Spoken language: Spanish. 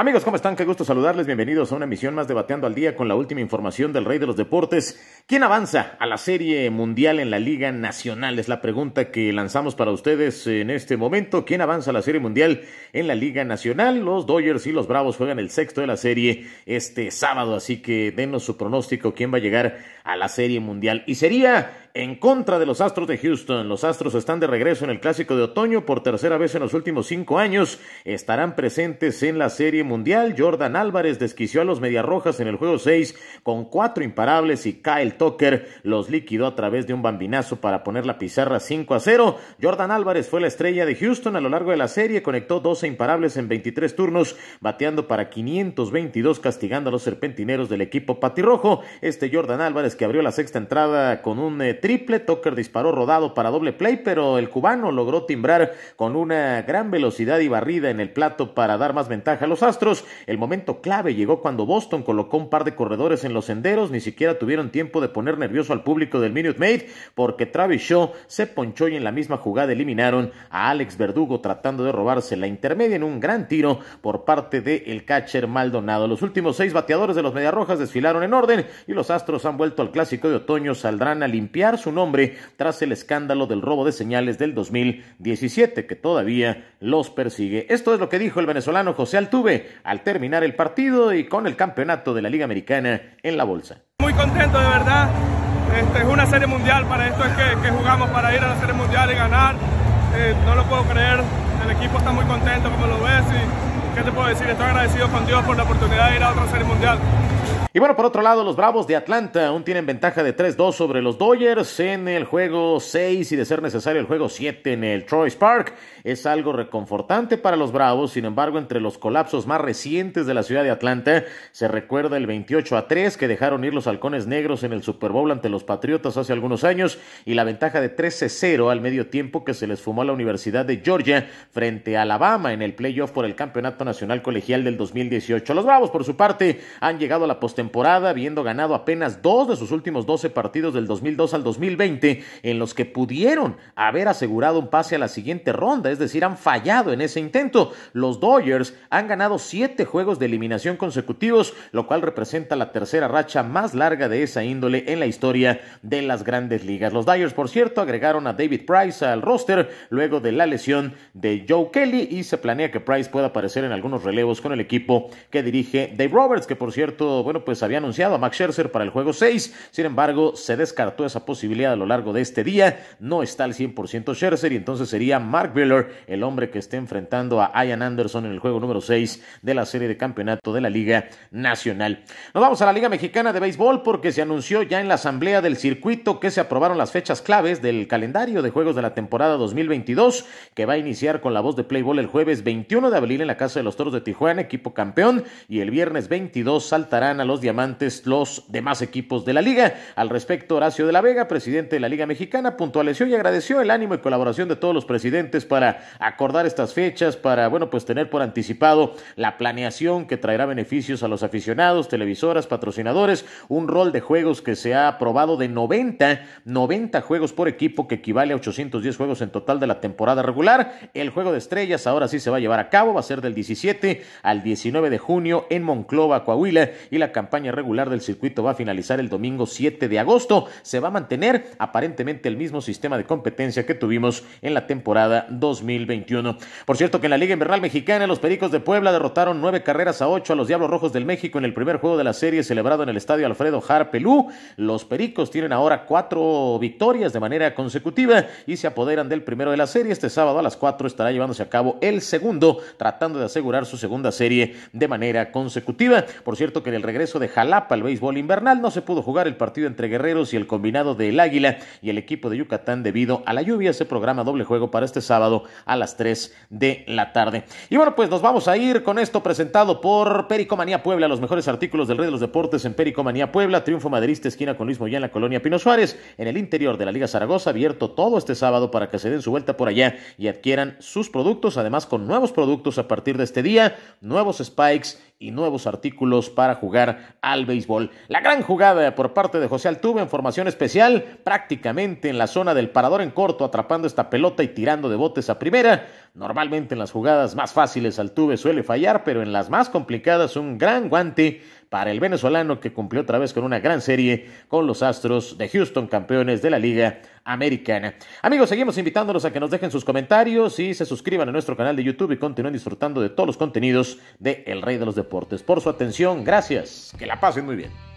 Amigos, ¿cómo están? Qué gusto saludarles. Bienvenidos a una emisión más debateando al Día con la última información del Rey de los Deportes. ¿Quién avanza a la Serie Mundial en la Liga Nacional? Es la pregunta que lanzamos para ustedes en este momento. ¿Quién avanza a la Serie Mundial en la Liga Nacional? Los Dodgers y los Bravos juegan el sexto de la serie este sábado, así que denos su pronóstico. ¿Quién va a llegar a la Serie Mundial? Y sería en contra de los Astros de Houston. Los Astros están de regreso en el Clásico de Otoño por tercera vez en los últimos cinco años. Estarán presentes en la Serie Mundial. Jordan Álvarez desquició a los rojas en el juego 6 con cuatro imparables y Kyle Tucker los liquidó a través de un bambinazo para poner la pizarra 5 a 0. Jordan Álvarez fue la estrella de Houston a lo largo de la serie. Conectó 12 imparables en 23 turnos, bateando para 522, castigando a los serpentineros del equipo patirrojo. Este Jordan Álvarez que abrió la sexta entrada con un eh, triple. Tucker disparó rodado para doble play, pero el cubano logró timbrar con una gran velocidad y barrida en el plato para dar más ventaja a los Astros. El momento clave llegó cuando Boston colocó un par de corredores en los senderos. Ni siquiera tuvieron tiempo de poner nervioso al público del Minute Maid porque Travis Shaw se ponchó y en la misma jugada eliminaron a Alex Verdugo tratando de robarse la intermedia en un gran tiro por parte del el catcher Maldonado. Los últimos seis bateadores de los Rojas desfilaron en orden y los Astros han vuelto al clásico de otoño. Saldrán a limpiar su nombre tras el escándalo del robo de señales del 2017 que todavía los persigue. Esto es lo que dijo el venezolano José Altuve al terminar el partido y con el campeonato de la Liga Americana en la bolsa. Muy contento de verdad. Este, es una serie mundial, para esto es que, jugamos, para ir a la serie mundial y ganar. Eh, no lo puedo creer, el equipo está muy contento como lo ves y qué te puedo decir, estoy agradecido con Dios por la oportunidad de ir a otra serie mundial. Y bueno, por otro lado, los Bravos de Atlanta aún tienen ventaja de 3-2 sobre los Dodgers en el juego 6 y de ser necesario el juego 7 en el Troy's Park. Es algo reconfortante para los Bravos, sin embargo, entre los colapsos más recientes de la ciudad de Atlanta, se recuerda el 28 a 3 que dejaron ir los halcones negros en el Super Bowl ante los Patriotas hace algunos años y la ventaja de 13-0 al medio tiempo que se les fumó a la Universidad de Georgia frente a Alabama en el playoff por el Campeonato Nacional Colegial del 2018. Los Bravos, por su parte, han llegado a la temporada, habiendo ganado apenas dos de sus últimos 12 partidos del 2002 al 2020, en los que pudieron haber asegurado un pase a la siguiente ronda, es decir, han fallado en ese intento. Los Dodgers han ganado siete juegos de eliminación consecutivos, lo cual representa la tercera racha más larga de esa índole en la historia de las grandes ligas. Los Dodgers, por cierto, agregaron a David Price al roster luego de la lesión de Joe Kelly y se planea que Price pueda aparecer en algunos relevos con el equipo que dirige Dave Roberts, que por cierto, bueno, pues había anunciado a Max Scherzer para el juego 6. Sin embargo, se descartó esa posibilidad a lo largo de este día. No está al 100% Scherzer y entonces sería Mark Wheeler, el hombre que esté enfrentando a Ian Anderson en el juego número 6 de la serie de campeonato de la Liga Nacional. Nos vamos a la Liga Mexicana de Béisbol porque se anunció ya en la asamblea del circuito que se aprobaron las fechas claves del calendario de juegos de la temporada 2022 que va a iniciar con la voz de Playboy el jueves 21 de abril en la Casa de los Toros de Tijuana, equipo campeón, y el viernes 22 saltarán a los diamantes los demás equipos de la liga. Al respecto, Horacio de la Vega, presidente de la Liga Mexicana, puntualizó y agradeció el ánimo y colaboración de todos los presidentes para acordar estas fechas, para, bueno, pues tener por anticipado la planeación que traerá beneficios a los aficionados, televisoras, patrocinadores, un rol de juegos que se ha aprobado de 90, 90 juegos por equipo que equivale a 810 juegos en total de la temporada regular. El juego de estrellas ahora sí se va a llevar a cabo, va a ser del 17 al 19 de junio en Monclova, Coahuila y la campaña campaña regular del circuito va a finalizar el domingo 7 de agosto. Se va a mantener aparentemente el mismo sistema de competencia que tuvimos en la temporada 2021. Por cierto que en la Liga Invernal Mexicana los Pericos de Puebla derrotaron nueve carreras a ocho a los Diablos Rojos del México en el primer juego de la serie celebrado en el estadio Alfredo Harpelú. Los Pericos tienen ahora cuatro victorias de manera consecutiva y se apoderan del primero de la serie. Este sábado a las cuatro estará llevándose a cabo el segundo, tratando de asegurar su segunda serie de manera consecutiva. Por cierto que en el regreso de Jalapa el béisbol invernal no se pudo jugar el partido entre Guerreros y el combinado del Águila y el equipo de Yucatán debido a la lluvia. Se programa doble juego para este sábado a las 3 de la tarde. Y bueno, pues nos vamos a ir con esto presentado por Pericomanía Puebla, los mejores artículos del Rey de los Deportes en Pericomanía Puebla, Triunfo Maderista, esquina con Luis en la colonia Pino Suárez, en el interior de la Liga Zaragoza, abierto todo este sábado para que se den su vuelta por allá y adquieran sus productos, además con nuevos productos a partir de este día, nuevos spikes y nuevos artículos para jugar al béisbol. La gran jugada por parte de José Altuve en formación especial, prácticamente en la zona del parador en corto, atrapando esta pelota y tirando de botes a primera. Normalmente en las jugadas más fáciles Altuve suele fallar, pero en las más complicadas un gran guante para el venezolano que cumplió otra vez con una gran serie con los Astros de Houston, campeones de la Liga Americana. Amigos, seguimos invitándolos a que nos dejen sus comentarios y se suscriban a nuestro canal de YouTube y continúen disfrutando de todos los contenidos de El Rey de los Deportes. Por su atención, gracias. Que la pasen muy bien.